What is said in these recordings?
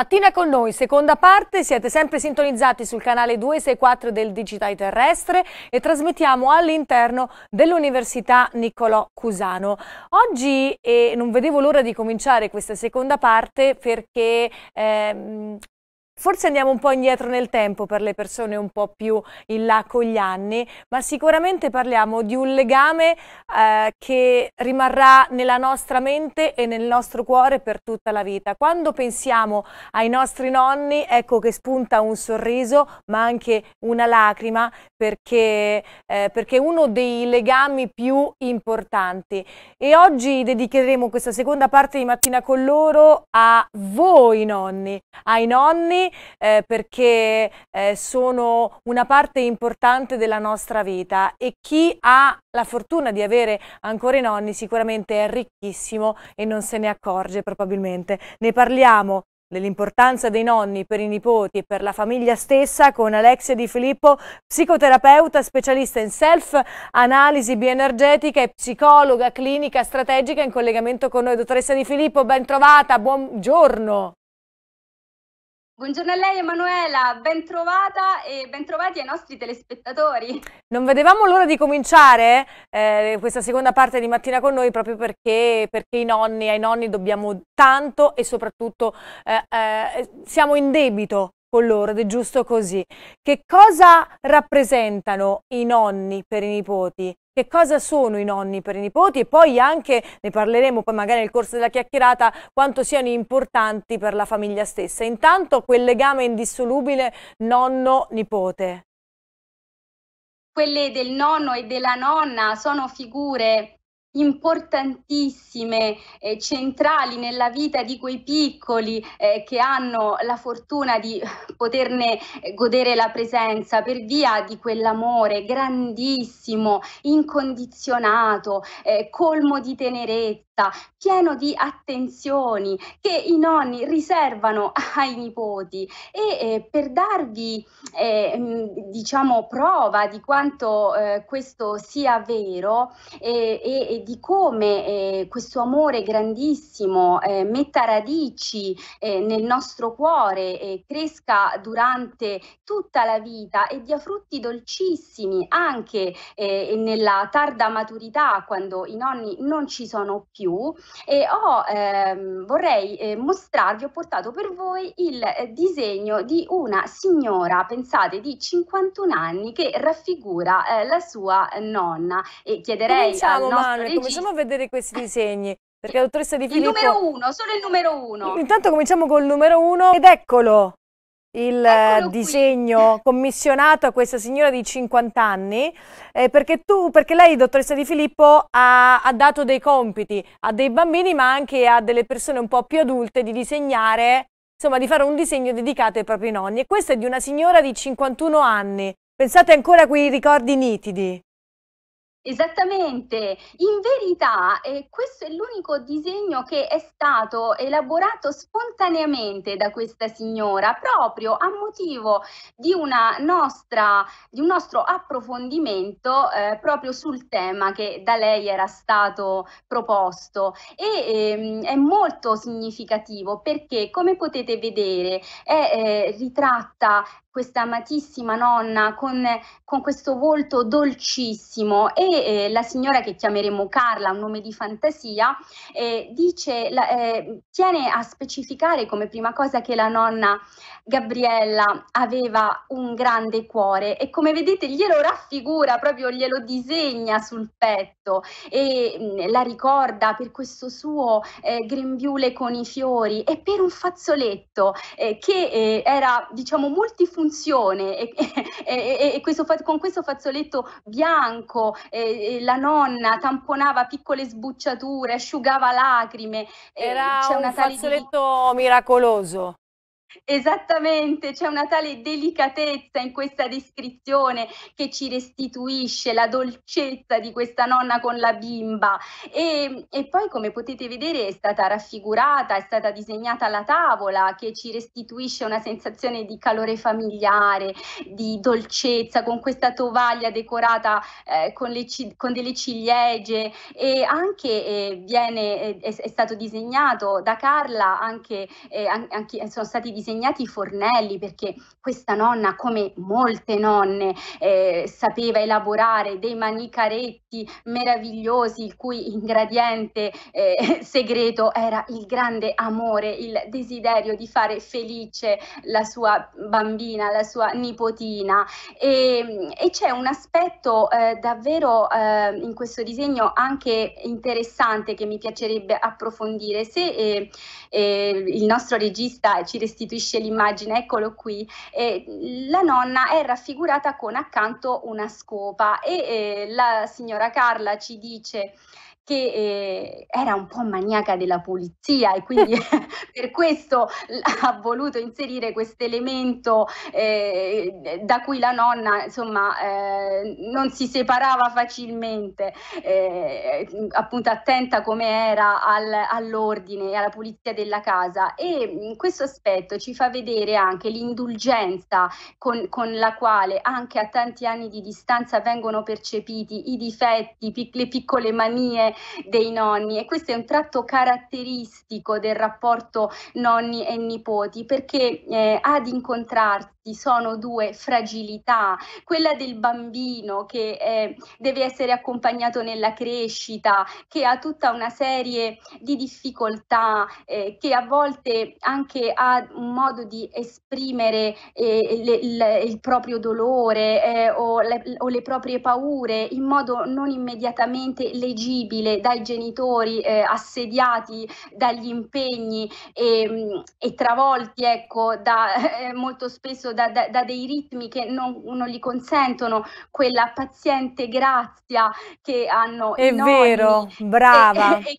Mattina con noi, seconda parte, siete sempre sintonizzati sul canale 264 del Digitai Terrestre e trasmettiamo all'interno dell'Università Niccolò Cusano. Oggi eh, non vedevo l'ora di cominciare questa seconda parte perché eh, Forse andiamo un po' indietro nel tempo per le persone un po' più in là con gli anni, ma sicuramente parliamo di un legame eh, che rimarrà nella nostra mente e nel nostro cuore per tutta la vita. Quando pensiamo ai nostri nonni, ecco che spunta un sorriso, ma anche una lacrima, perché, eh, perché è uno dei legami più importanti. E oggi dedicheremo questa seconda parte di Mattina con loro a voi nonni, ai nonni eh, perché eh, sono una parte importante della nostra vita e chi ha la fortuna di avere ancora i nonni sicuramente è ricchissimo e non se ne accorge probabilmente. Ne parliamo dell'importanza dei nonni per i nipoti e per la famiglia stessa con Alexia Di Filippo, psicoterapeuta specialista in self-analisi bioenergetica e psicologa clinica strategica in collegamento con noi. Dottoressa Di Filippo, ben trovata, buongiorno. Buongiorno a lei Emanuela, bentrovata e bentrovati ai nostri telespettatori. Non vedevamo l'ora di cominciare eh, questa seconda parte di mattina con noi proprio perché, perché i nonni, ai nonni dobbiamo tanto e soprattutto eh, eh, siamo in debito con loro ed è giusto così. Che cosa rappresentano i nonni per i nipoti? che cosa sono i nonni per i nipoti e poi anche, ne parleremo poi magari nel corso della chiacchierata, quanto siano importanti per la famiglia stessa. Intanto quel legame indissolubile nonno-nipote. Quelle del nonno e della nonna sono figure importantissime, e eh, centrali nella vita di quei piccoli eh, che hanno la fortuna di poterne eh, godere la presenza per via di quell'amore grandissimo, incondizionato, eh, colmo di tenerezza pieno di attenzioni che i nonni riservano ai nipoti e eh, per darvi eh, mm, diciamo prova di quanto eh, questo sia vero eh, e, di come eh, questo amore grandissimo eh, metta radici eh, nel nostro cuore, e eh, cresca durante tutta la vita e dia frutti dolcissimi anche eh, nella tarda maturità quando i nonni non ci sono più. E ho, ehm, vorrei mostrarvi, ho portato per voi il disegno di una signora, pensate, di 51 anni che raffigura la sua nonna e chiederei Cominciamo, al nostro Manu, Regista. cominciamo a vedere questi disegni. Perché la dottoressa Di Filippo... Il numero uno, solo il numero uno. Intanto cominciamo col numero uno ed eccolo il Eccolo eh, disegno qui. commissionato a questa signora di 50 anni eh, perché tu, perché lei, dottoressa Di Filippo, ha, ha, dato dei compiti a dei bambini ma anche a delle persone un po' più adulte di disegnare, insomma di fare un disegno dedicato ai propri nonni e questo è di una signora di 51 anni, pensate ancora a quei ricordi nitidi. Esattamente, in verità eh, questo è l'unico disegno che è stato elaborato spontaneamente da questa signora proprio a motivo di, nostra, di un nostro approfondimento eh, proprio sul tema che da lei era stato proposto e ehm, è molto significativo perché come potete vedere è, eh, ritratta questa amatissima nonna con, con questo volto dolcissimo e e la signora che chiameremo Carla, un nome di fantasia, eh, dice, la, eh, tiene a specificare come prima cosa che la nonna Gabriella aveva un grande cuore e come vedete glielo raffigura, proprio glielo disegna sul petto e mh, mm, la ricorda per questo suo eh, grembiule con i fiori e per un fazzoletto eh, che eh, era diciamo multifunzione e, e, e, e questo, con questo fazzoletto bianco eh, eh, la nonna tamponava piccole sbucciature, asciugava lacrime. Era un fazzoletto di... miracoloso. Esattamente, c'è una tale delicatezza in questa descrizione che ci restituisce la dolcezza di questa nonna con la bimba e, e, poi come potete vedere è stata raffigurata, è stata disegnata la tavola che ci restituisce una sensazione di calore familiare, di dolcezza con questa tovaglia decorata eh, con, le, con, delle ciliegie e anche eh, viene, eh, è, è, stato disegnato da Carla, anche, eh, anche eh, sono stati disegnati disegnati i fornelli perché questa nonna, come molte nonne, eh, sapeva elaborare dei manicaretti piatti meravigliosi il cui ingrediente eh, segreto era il grande amore, il desiderio di fare felice la sua bambina, la sua nipotina e, e c'è un aspetto eh, davvero eh, in questo disegno anche interessante che mi piacerebbe approfondire. Se eh, eh, il nostro regista ci restituisce l'immagine, eccolo qui, eh, la nonna è raffigurata con accanto una scopa e la signora allora Carla ci dice che eh, era un po' maniaca della pulizia e quindi per questo ha voluto inserire questo elemento eh, da cui la nonna insomma eh, non si separava facilmente, eh, appunto attenta come era al, all'ordine e alla pulizia della casa e mm, questo aspetto ci fa vedere anche l'indulgenza con, con la quale anche a tanti anni di distanza vengono percepiti i difetti, pic- le piccole manie dei nonni e questo è un tratto caratteristico del rapporto nonni e nipoti perché eh, ad incontrarsi questi sono due fragilità, quella del bambino che eh, deve essere accompagnato nella crescita, che ha tutta una serie di difficoltà, eh, che a volte anche ha un modo di esprimere eh, le, le, il proprio dolore eh, o le, o, le, proprie paure in modo non immediatamente leggibile dai genitori eh, assediati dagli impegni e, ehm, e travolti ecco, da, eh, molto spesso da da, da, da dei ritmi che non, non, gli consentono quella paziente grazia che hanno. È enormi, vero, brava. E, e,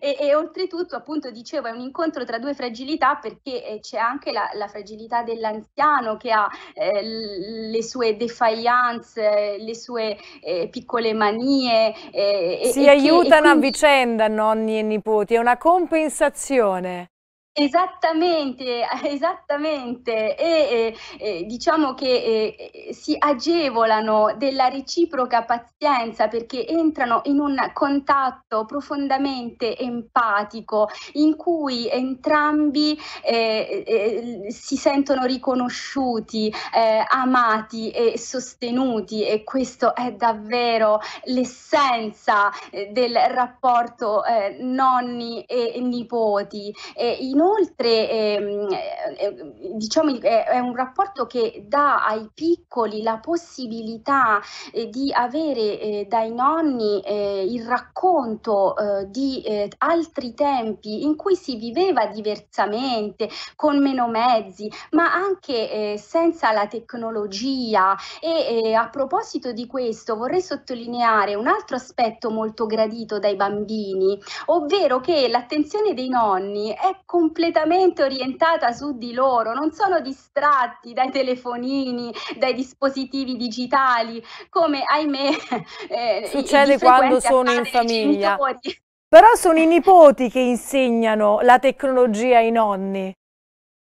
e e, oltretutto, appunto, dicevo, è un incontro tra due fragilità perché eh, c'è anche la, la fragilità dell'anziano che ha eh, le sue defiance, le sue eh, piccole manie. Eh, si e, aiutano che, quindi... a vicenda nonni e nipoti, è una compensazione. Esattamente, esattamente. E, e, diciamo che e, si agevolano della reciproca pazienza perché entrano in un contatto profondamente empatico in cui entrambi eh, eh si sentono riconosciuti, eh, amati e sostenuti e questo è davvero l'essenza eh, del rapporto eh, nonni e nipoti. E In inoltre ehm, eh, eh, diciamo, è, eh, è, un rapporto che dà ai piccoli la possibilità eh, di avere eh, dai nonni eh, il racconto di altri tempi in cui si viveva diversamente, con meno mezzi, ma anche senza la tecnologia. E a proposito di questo vorrei sottolineare un altro aspetto molto gradito dai bambini, ovvero che l'attenzione dei nonni è completamente completamente orientata su di loro, non sono distratti dai telefonini, dai dispositivi digitali, come ahimè eh, succede quando sono in famiglia. Genitori. Però sono i nipoti che insegnano la tecnologia ai nonni.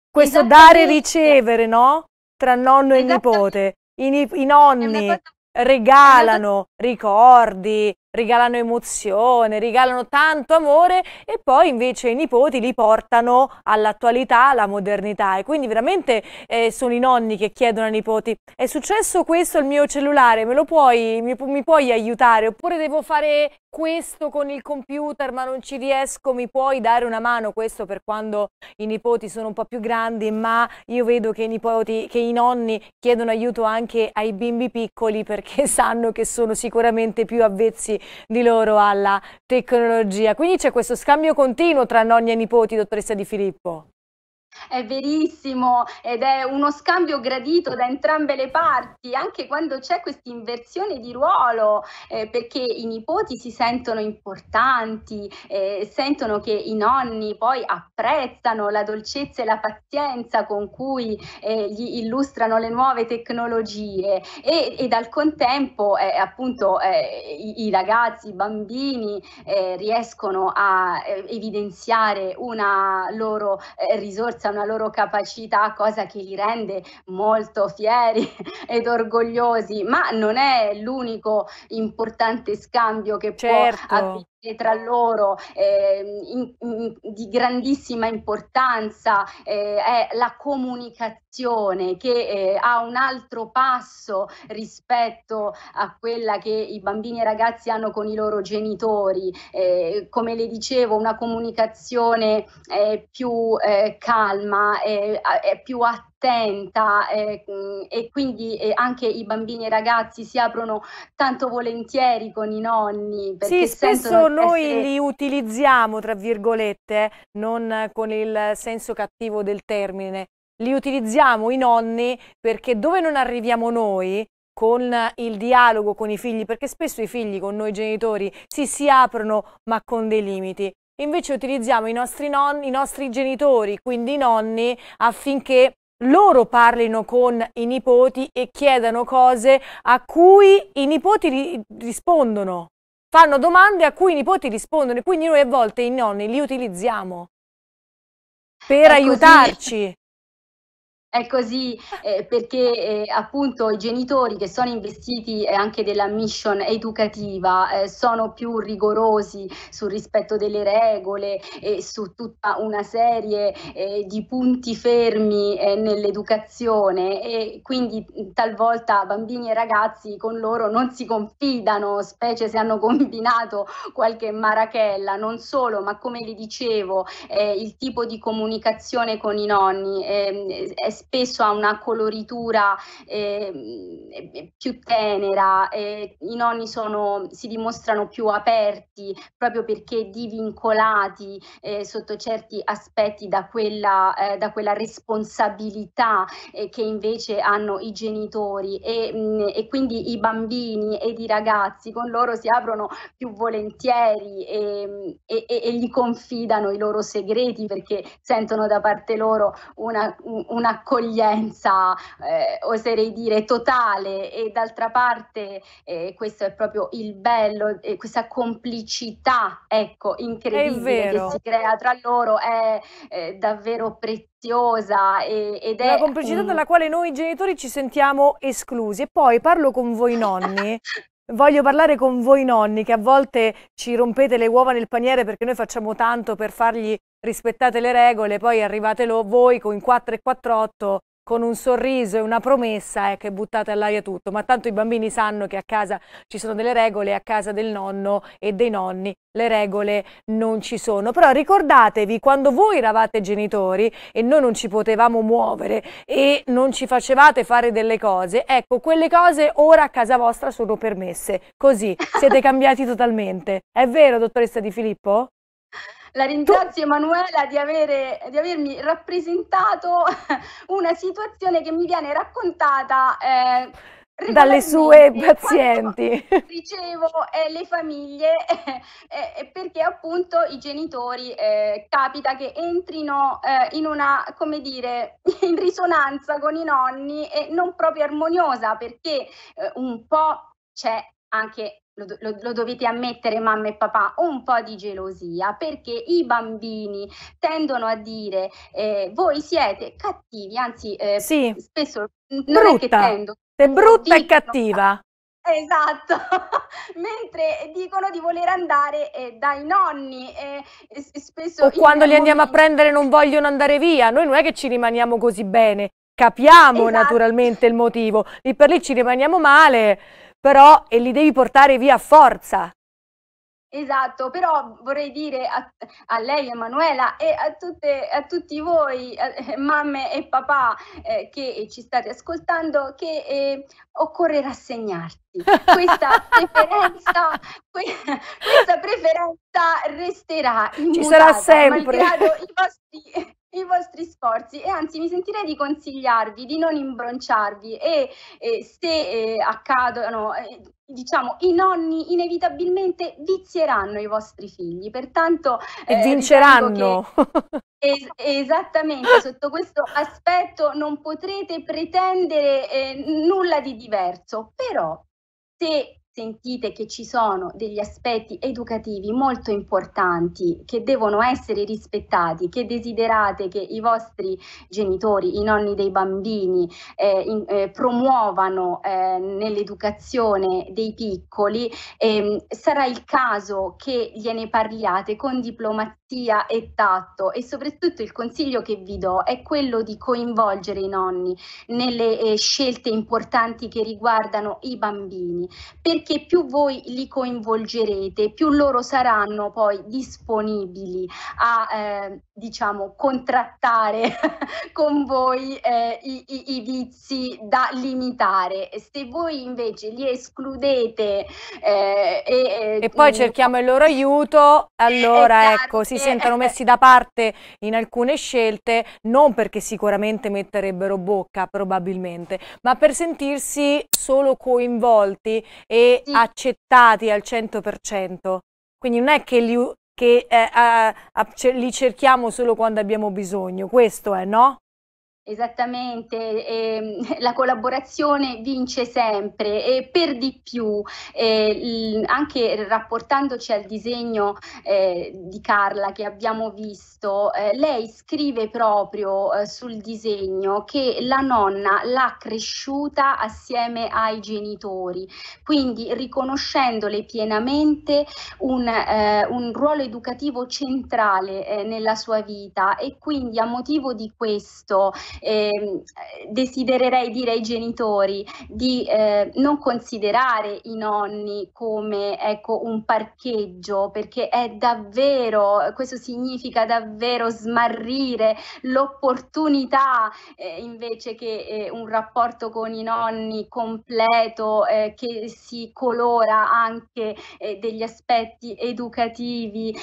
Questo dare e ricevere, no? Tra nonno e nipote. I, i nonni regalano ricordi, regalano emozione, regalano tanto amore e poi invece i nipoti li portano all'attualità, alla modernità e quindi veramente eh, sono i nonni che chiedono ai nipoti è successo questo il mio cellulare, me lo puoi, mi, mi puoi aiutare oppure devo fare questo con il computer ma non ci riesco, mi puoi dare una mano questo per quando i nipoti sono un po' più grandi ma io vedo che i, nipoti, che i nonni chiedono aiuto anche ai bimbi piccoli perché sanno che sono sicuramente più avvezzi di loro alla tecnologia. Quindi c'è questo scambio continuo tra nonni e nipoti, dottoressa Di Filippo. È verissimo ed è uno scambio gradito da entrambe le parti, anche quando c'è questa inversione di ruolo, eh, perché i nipoti si sentono importanti, eh, sentono che i nonni poi apprezzano la dolcezza e la pazienza con cui eh, gli illustrano le nuove tecnologie e, ed al contempo eh, appunto eh, i, i, ragazzi, i bambini eh, riescono a evidenziare una loro risorsa forza, una loro capacità, cosa che li rende molto fieri ed orgogliosi, ma non è l'unico importante scambio che certo. può avvenire eh, tra loro eh, in, in, di grandissima importanza eh, è la comunicazione che eh, ha un altro passo rispetto a quella che i bambini e i ragazzi hanno con i loro genitori. Eh, come le dicevo, una comunicazione più eh, calma, più attiva attenta eh, mm, e quindi eh, anche i bambini e i ragazzi si aprono tanto volentieri con i nonni. Sì, spesso noi essere... li utilizziamo, tra virgolette, non con il senso cattivo del termine, li utilizziamo i nonni perché dove non arriviamo noi, con il dialogo con i figli, perché spesso i figli con noi genitori si, si aprono ma con dei limiti. Invece utilizziamo i nostri, nonni, i nostri genitori, quindi i nonni, affinché loro parlino con i nipoti e chiedano cose a cui i nipoti ri rispondono. Fanno domande a cui i nipoti rispondono e quindi noi a volte i nonni li utilizziamo per è aiutarci. Così. È così eh, perché eh, appunto i genitori che sono investiti eh, anche della mission educativa eh, sono più rigorosi sul rispetto delle regole e su tutta una serie eh, di punti fermi eh, nell'educazione e quindi talvolta bambini e ragazzi con loro non si confidano, specie se hanno combinato qualche marachella, non solo, ma come le dicevo il tipo di comunicazione con i nonni ehm, è spesso ha una coloritura eh, più tenera, eh, i nonni sono, si dimostrano più aperti proprio perché divincolati eh, sotto certi aspetti da quella, eh, da quella responsabilità eh, che invece hanno i genitori e, mh, mm, e, quindi i bambini ed i ragazzi con loro si aprono più volentieri e, e, e gli confidano i loro segreti perché sentono da parte loro una, una accoglienza, eh, oserei dire, totale e d'altra parte eh, questo è proprio il bello, eh, questa complicità, ecco, incredibile che si crea tra loro è eh, davvero preziosa ed è una complicità un... dalla quale noi genitori ci sentiamo esclusi e poi parlo con voi nonni Voglio parlare con voi nonni che a volte ci rompete le uova nel paniere perché noi facciamo tanto per fargli rispettate le regole, poi arrivatelo voi con 4 e 48 con un sorriso e una promessa eh, che buttate all'aria tutto, ma tanto i bambini sanno che a casa ci sono delle regole, a casa del nonno e dei nonni le regole non ci sono. Però ricordatevi quando voi eravate genitori e noi non ci potevamo muovere e non ci facevate fare delle cose, ecco, quelle cose ora a casa vostra sono permesse. Così siete cambiati totalmente. È vero, dottoressa Di Filippo? La ringrazio Emanuela di, avere, di avermi rappresentato una situazione che mi viene raccontata eh, dalle sue pazienti. Ricevo eh, le famiglie eh, eh, perché appunto i genitori eh, capita che entrino eh, in una, come dire, in risonanza con i nonni e non proprio armoniosa perché eh, un po' c'è anche lo, lo, lo, dovete ammettere mamma e papà, un po' di gelosia perché i bambini tendono a dire eh, voi siete cattivi, anzi eh, sì. spesso non brutta. è che tendo. Sei brutta dicono, e cattiva. Esatto, mentre dicono di voler andare eh, dai nonni eh, spesso... O quando li momenti... andiamo a prendere non vogliono andare via, noi non è che ci rimaniamo così bene, capiamo esatto. naturalmente il motivo, lì per lì ci rimaniamo male però e li devi portare via a forza. Esatto, però vorrei dire a, a lei, Emanuela, e a, tutte, a tutti voi, a, eh, eh, mamme e papà eh, che ci state ascoltando, che eh, occorre rassegnarti. Questa preferenza, questa preferenza resterà immutata, ci sarà sempre. malgrado i vostri i vostri sforzi e anzi mi sentirei di consigliarvi di non imbronciarvi e, e se eh, accadono, eh, diciamo, i nonni inevitabilmente vizieranno i vostri figli, pertanto... Eh, e vinceranno! Es- esattamente, sotto questo aspetto non potrete pretendere eh, nulla di diverso, però se sentite che ci sono degli aspetti educativi molto importanti che devono essere rispettati, che desiderate che i vostri genitori, i nonni dei bambini eh, in, eh, promuovano eh, nell'educazione dei piccoli, ehm, sarà il caso che gliene parliate con diplomazia e tatto e soprattutto il consiglio che vi do è quello di coinvolgere i nonni nelle eh, scelte importanti che riguardano i bambini. Perché perché più voi li coinvolgerete, più loro saranno poi disponibili a eh, diciamo contrattare con voi eh, i, i, i, vizi da limitare. Se voi invece li escludete eh, e, eh, e, poi cerchiamo il loro aiuto, allora esatto, ecco, si eh, sentono eh, messi da parte in alcune scelte, non perché sicuramente metterebbero bocca probabilmente, ma per sentirsi solo coinvolti e sì. accettati al 100%. Quindi non è che li, che, eh, a, a, li cerchiamo solo quando abbiamo bisogno, questo è, no? Esattamente, eh, la collaborazione vince sempre e per di più, eh, anche rapportandoci al disegno eh, di Carla che abbiamo visto, eh, lei scrive proprio eh, sul disegno che la nonna l'ha cresciuta assieme ai genitori, quindi riconoscendole pienamente un, eh, un ruolo educativo centrale nella sua vita e quindi a motivo di questo eh, desidererei dire ai genitori di eh, non considerare i nonni come ecco, un parcheggio, perché è davvero, questo significa davvero smarrire l'opportunità eh, invece che eh, un rapporto con i nonni completo eh, che si colora anche eh, degli aspetti educativi,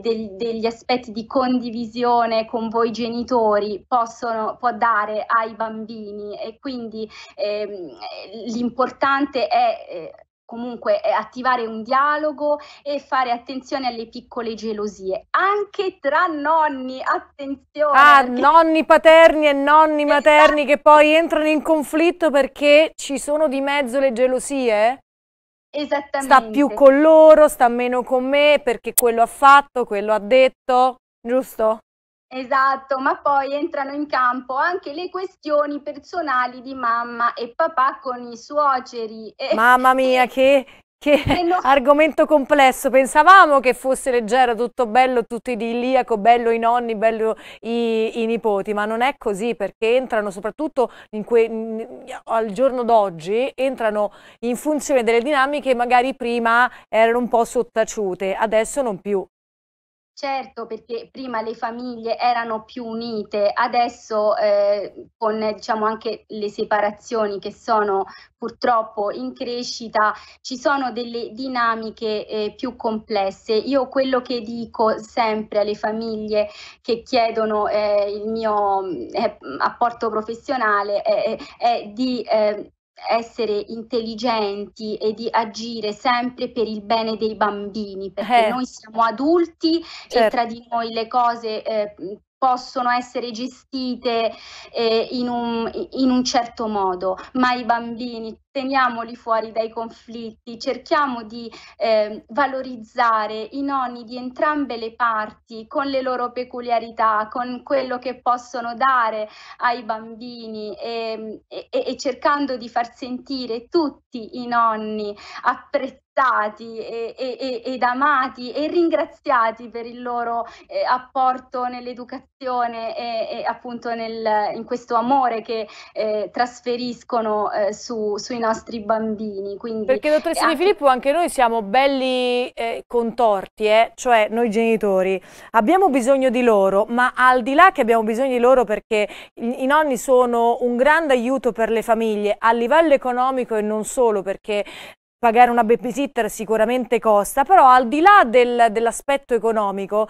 degli, degli aspetti di condivisione con voi genitori possono, può dare ai bambini e quindi ehm, l'importante è eh, comunque attivare un dialogo e fare attenzione alle piccole gelosie, anche tra nonni, attenzione. Ah, perché... nonni paterni e nonni materni esatto. che poi entrano in conflitto perché ci sono di mezzo le gelosie? Esattamente. Sta più con loro, sta meno con me perché quello ha fatto, quello ha detto, giusto? Esatto, ma poi entrano in campo anche le questioni personali di mamma e papà con i suoceri. Mamma mia, che, che no. argomento complesso. Pensavamo che fosse leggero, tutto bello, tutto idilliaco, bello i nonni, bello i, i nipoti, ma non è così perché entrano soprattutto al giorno d'oggi, entrano in funzione delle dinamiche che magari prima erano un po' sottaciute, adesso non più. Certo, perché prima le famiglie erano più unite, adesso eh, con diciamo, anche le separazioni che sono purtroppo in crescita ci sono delle dinamiche eh, più complesse. Io quello che dico sempre alle famiglie che chiedono eh, il mio mm, eh, apporto professionale è, è di eh, essere intelligenti e di agire sempre per il bene dei bambini, perché eh. noi siamo adulti certo. e tra di noi le cose eh, possono essere gestite eh, in, un, in un certo modo, ma i bambini teniamoli fuori dai conflitti, cerchiamo di eh, valorizzare i nonni di entrambe le parti con le loro peculiarità, con quello che possono dare ai bambini ehm, e, e, e cercando di far sentire tutti i nonni apprezzati apprezzati e, e, ed amati e ringraziati per il loro eh, apporto nell'educazione e, e appunto nel, in questo amore che eh, trasferiscono eh, su, sui nostri bambini. Quindi, Perché dottoressa anche... Di Filippo anche noi siamo belli eh, contorti, eh, cioè noi genitori abbiamo bisogno di loro, ma al di là che abbiamo bisogno di loro perché i nonni sono un grande aiuto per le famiglie a livello economico e non solo perché pagare una babysitter sicuramente costa, però al di là del, dell'aspetto economico,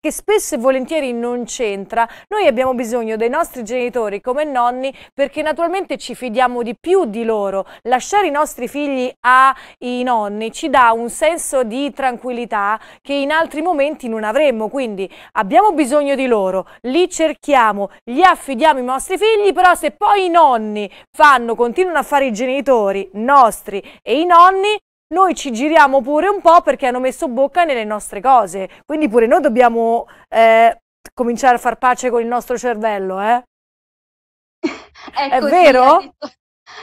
che spesso e volentieri non c'entra, noi abbiamo bisogno dei nostri genitori come nonni perché naturalmente ci fidiamo di più di loro. Lasciare i nostri figli ai nonni ci dà un senso di tranquillità che in altri momenti non avremmo, quindi abbiamo bisogno di loro, li cerchiamo, gli affidiamo i nostri figli, però se poi i nonni fanno, continuano a fare i genitori nostri e i nonni, nonni, noi ci giriamo pure un po' perché hanno messo bocca nelle nostre cose. Quindi pure noi dobbiamo eh, cominciare a far pace con il nostro cervello, eh? Ecco, è, È vero?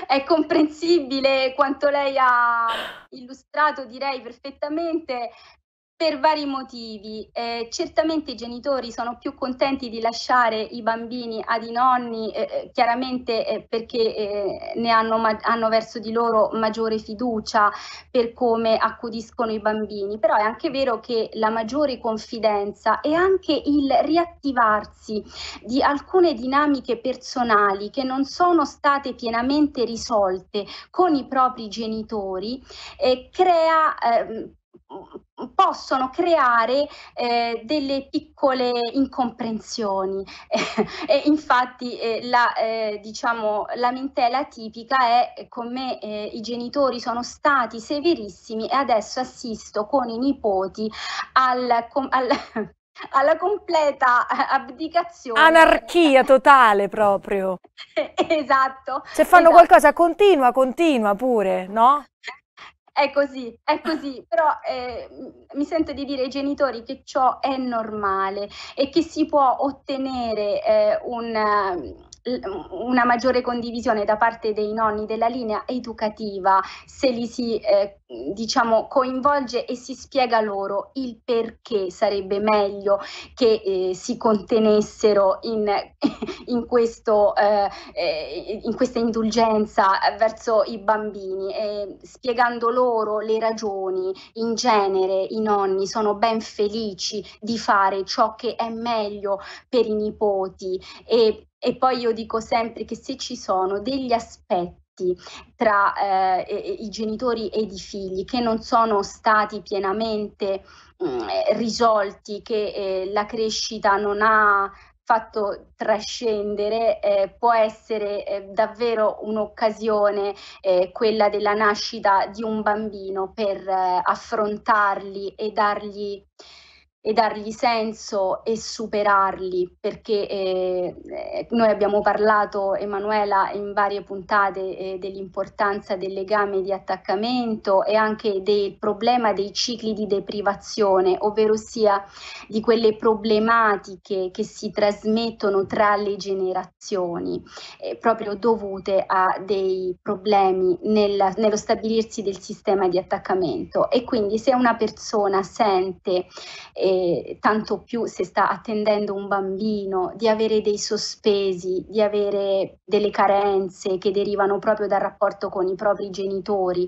è comprensibile quanto lei ha illustrato, direi perfettamente per vari motivi. Eh, certamente i genitori sono più contenti di lasciare i bambini ad i nonni, eh, eh chiaramente eh, perché eh, ne hanno, ma- hanno, verso di loro maggiore fiducia per come accudiscono i bambini, però è anche vero che la maggiore confidenza e anche il riattivarsi di alcune dinamiche personali che non sono state pienamente risolte con i propri genitori eh, crea ehm, possono creare eh, delle piccole incomprensioni. e infatti eh, la eh, diciamo, lamentela tipica è eh, come eh, i genitori sono stati severissimi e adesso assisto con i nipoti al, al alla completa abdicazione. Anarchia totale proprio. esatto. Se cioè, fanno esatto. qualcosa continua, continua pure, no? è così, è così, però eh, mi sento di dire ai genitori che ciò è normale e che si può ottenere eh, un una maggiore condivisione da parte dei nonni della linea educativa, se li si eh, diciamo coinvolge e si spiega loro il perché sarebbe meglio che eh, si contenessero in, in, questo, eh, eh, in questa indulgenza verso i bambini, spiegando loro le ragioni. In genere i nonni sono ben felici di fare ciò che è meglio per i nipoti e e poi io dico sempre che se ci sono degli aspetti tra eh, i genitori ed i figli che non sono stati pienamente mh, mm, risolti, che eh, la crescita non ha fatto trascendere eh, può essere eh, davvero un'occasione eh, quella della nascita di un bambino per eh, affrontarli e dargli e dargli senso e superarli, perché eh, noi abbiamo parlato, Emanuela, in varie puntate eh, dell'importanza del legame di attaccamento e anche del problema dei cicli di deprivazione, ovvero sia di quelle problematiche che si trasmettono tra le generazioni, eh, proprio dovute a dei problemi nel, nello stabilirsi del sistema di attaccamento. E quindi se una persona sente eh, tanto più se sta attendendo un bambino, di avere dei sospesi, di avere delle carenze che derivano proprio dal rapporto con i propri genitori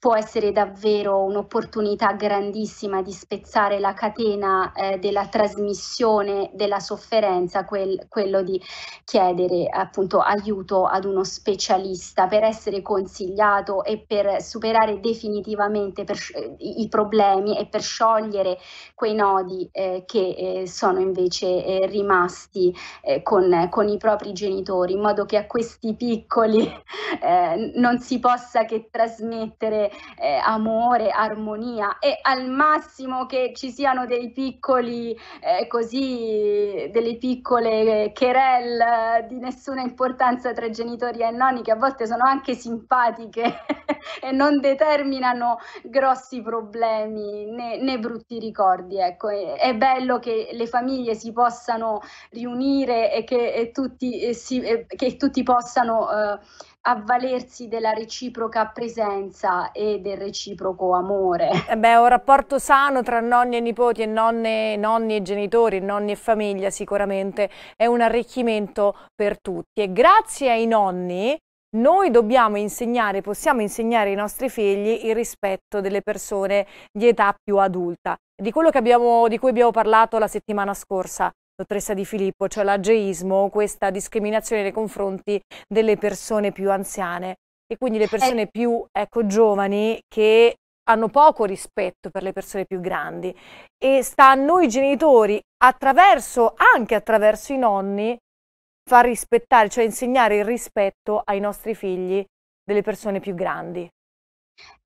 può essere davvero un'opportunità grandissima di spezzare la catena eh, della trasmissione della sofferenza, quel, quello di chiedere appunto aiuto ad uno specialista per essere consigliato e per superare definitivamente per, i problemi e per sciogliere quei nodi eh, che eh, sono invece eh, rimasti eh, con, con, i propri genitori, in modo che a questi piccoli eh, non si possa che trasmettere eh, amore, armonia e al massimo che ci siano dei piccoli, eh, così, delle piccole querel di nessuna importanza tra genitori e nonni che a volte sono anche simpatiche e non determinano grossi problemi né, né brutti ricordi. Ecco, è, è, bello che le famiglie si possano riunire e che, e tutti, e eh, si, e, eh, che tutti possano... Eh, avvalersi della reciproca presenza e del reciproco amore. Eh beh, un rapporto sano tra nonni e nipoti e nonne, nonni e genitori, nonni e famiglia sicuramente è un arricchimento per tutti e grazie ai nonni noi dobbiamo insegnare, possiamo insegnare ai nostri figli il rispetto delle persone di età più adulta, di quello abbiamo, di cui abbiamo parlato la settimana scorsa, dottoressa Di Filippo, cioè l'ageismo, questa discriminazione nei confronti delle persone più anziane e quindi le eh. persone più ecco, giovani che hanno poco rispetto per le persone più grandi e sta a noi genitori attraverso, anche attraverso i nonni, far rispettare, cioè insegnare il rispetto ai nostri figli delle persone più grandi.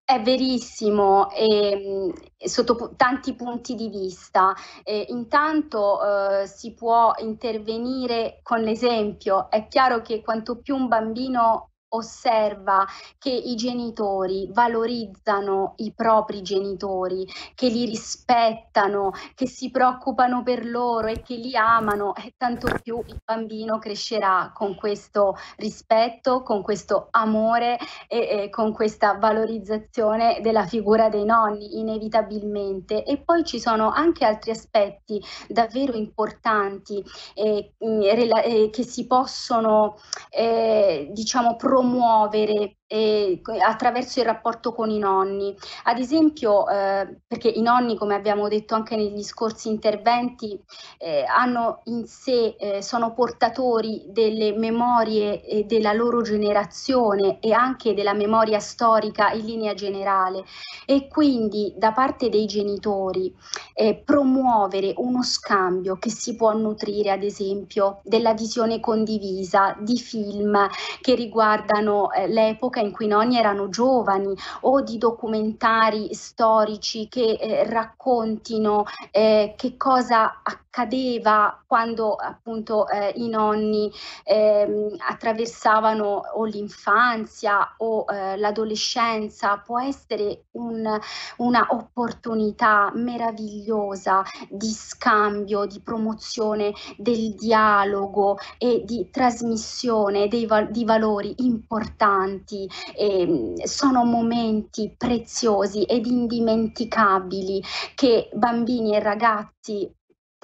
È verissimo, e, ehm, sotto tanti punti di vista. E, eh, intanto eh, si può intervenire con l'esempio. È chiaro che quanto più un bambino osserva che i genitori valorizzano i propri genitori, che li rispettano, che si preoccupano per loro e che li amano, e tanto più il bambino crescerà con questo rispetto, con questo amore e, e con questa valorizzazione della figura dei nonni, inevitabilmente. E poi ci sono anche altri aspetti davvero importanti eh, mm, eh che si possono eh, diciamo promuovere muovere e attraverso il rapporto con i nonni. Ad esempio, eh, perché i nonni, come abbiamo detto anche negli scorsi interventi, eh, hanno in sé, eh, sono portatori delle memorie della loro generazione e anche della memoria storica in linea generale e quindi da parte dei genitori eh, promuovere uno scambio che si può nutrire, ad esempio, della visione condivisa di film che riguardano eh, l'epoca in cui i nonni erano giovani o di documentari storici che eh, raccontino eh, che cosa accade accadeva quando appunto eh, i nonni ehm, attraversavano o l'infanzia o eh, l'adolescenza può essere un, una opportunità meravigliosa di scambio, di promozione del dialogo e di trasmissione dei, di valori importanti. E, ehm, sono momenti preziosi ed indimenticabili che bambini e ragazzi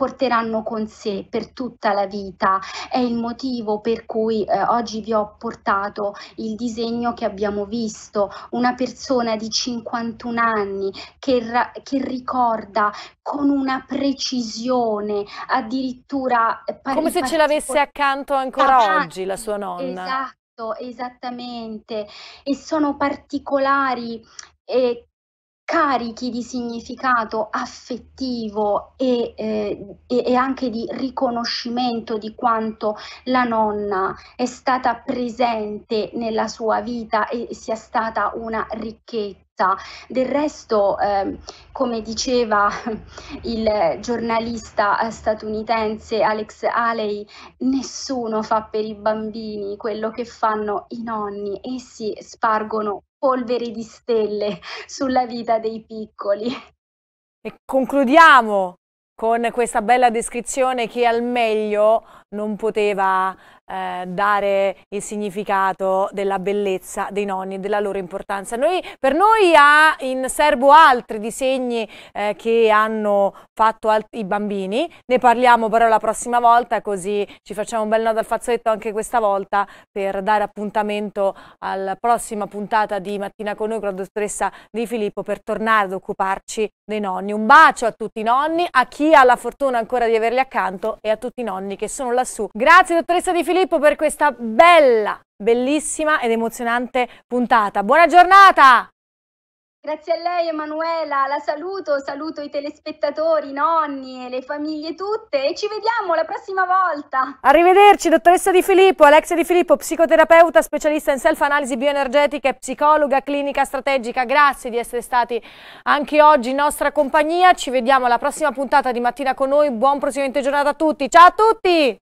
porteranno con sé per tutta la vita. È il motivo per cui eh, oggi vi ho portato il disegno che abbiamo visto, una persona di 51 anni che, che ricorda con una precisione, addirittura... Eh, Come se ce l'avesse accanto ancora avanti, ah, oggi la sua nonna. Esatto, esattamente. E sono particolari eh, carichi di significato affettivo e, eh, e, anche di riconoscimento di quanto la nonna è stata presente nella sua vita e sia stata una ricchezza. Del resto, eh, come diceva il giornalista statunitense Alex Haley, nessuno fa per i bambini quello che fanno i nonni, essi spargono polveri di stelle sulla vita dei piccoli. E concludiamo con questa bella descrizione che al meglio non poteva eh, dare il significato della bellezza dei nonni e della loro importanza. Noi, per noi ha in serbo altri disegni eh, che hanno fatto i bambini, ne parliamo però la prossima volta così ci facciamo un bel nodo al fazzoletto anche questa volta per dare appuntamento alla prossima puntata di Mattina con noi con la dottoressa Di Filippo per tornare ad occuparci dei nonni. Un bacio a tutti i nonni, a chi ha la fortuna ancora di averli accanto e a tutti i nonni che sono lassù. Grazie dottoressa Di Filippo Filippo per questa bella, bellissima ed emozionante puntata. Buona giornata! Grazie a lei Emanuela, la saluto, saluto i telespettatori, i nonni e le famiglie tutte e ci vediamo la prossima volta. Arrivederci dottoressa Di Filippo, Alexia Di Filippo, psicoterapeuta, specialista in self-analisi bioenergetica e psicologa clinica strategica. Grazie di essere stati anche oggi in nostra compagnia. Ci vediamo alla prossima puntata di Mattina con noi. Buon proseguimento di giornata a tutti. Ciao a tutti!